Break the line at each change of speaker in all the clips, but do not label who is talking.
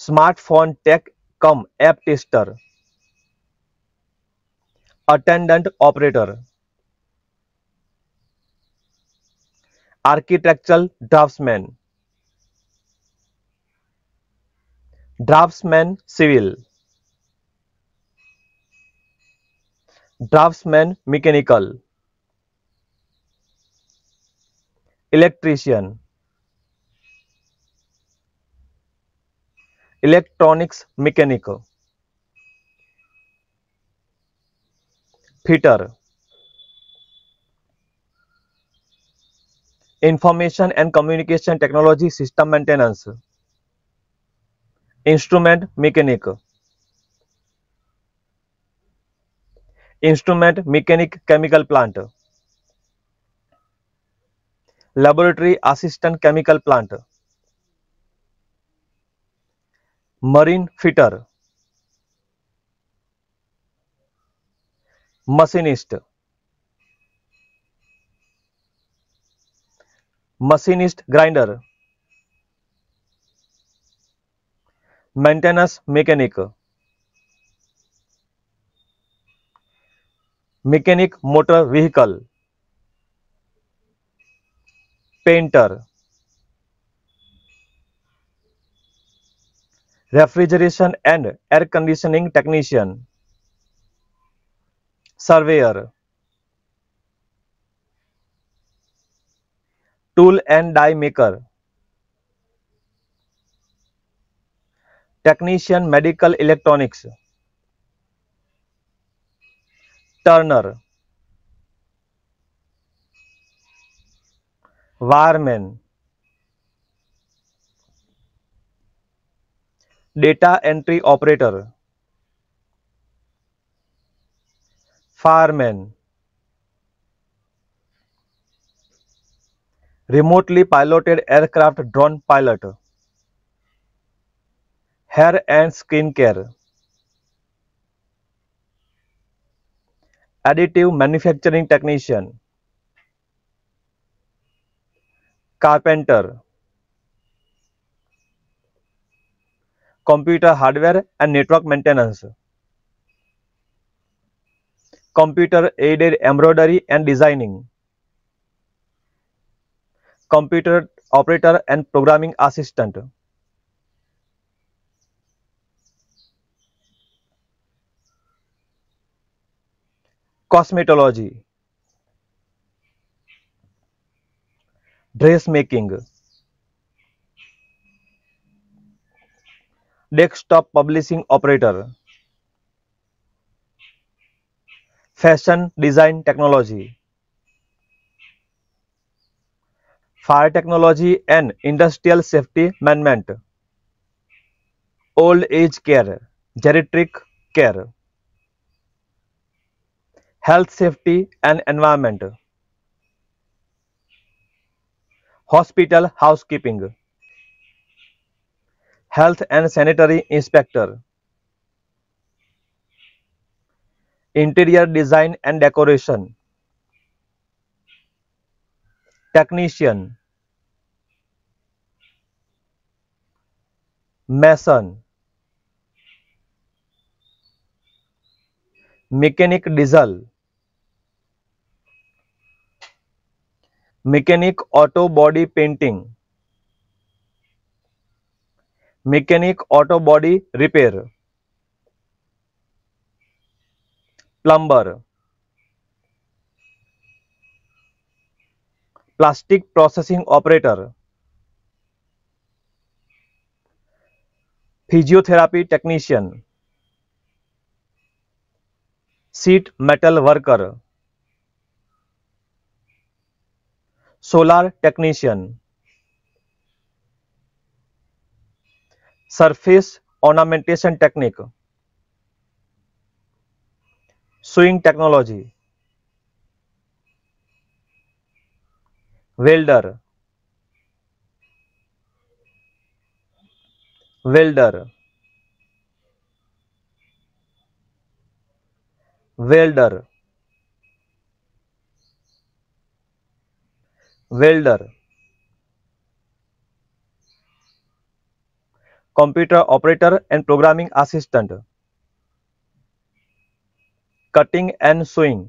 Smartphone tech cum app tester attendant operator architectural draftsman draftsman civil draftsman mechanical electrician electronics mechanical fitter information and communication technology system maintenance instrument mechanic instrument mechanic chemical plant laboratory assistant chemical plant marine fitter machinist machinist grinder maintenance mechanic mechanic motor vehicle painter refrigeration and air conditioning technician, surveyor, tool and die maker, technician medical electronics, turner, wireman. data entry operator fireman remotely piloted aircraft drone pilot hair and skin care additive manufacturing technician carpenter computer hardware and network maintenance, computer aided embroidery and designing, computer operator and programming assistant. cosmetology dressmaking desktop publishing operator, fashion design technology, fire technology and industrial safety management, old age care, geriatric care, health safety and environment, hospital housekeeping health and sanitary inspector interior design and decoration technician mason mechanic diesel mechanic auto body painting mechanic auto body repair plumber plastic processing operator physiotherapy technician sheet metal worker solar technician surface ornamentation technique sewing technology welder welder welder welder, welder. computer operator and programming assistant, cutting and sewing,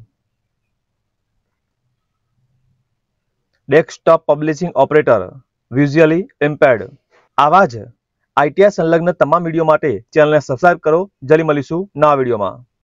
desktop publishing operator visually impaired આવા જ ITI સંલગ્ન તમામ video માટે ચેનલને subscribe કરો જલ્દી મળીશું નવા વિડીયોમાં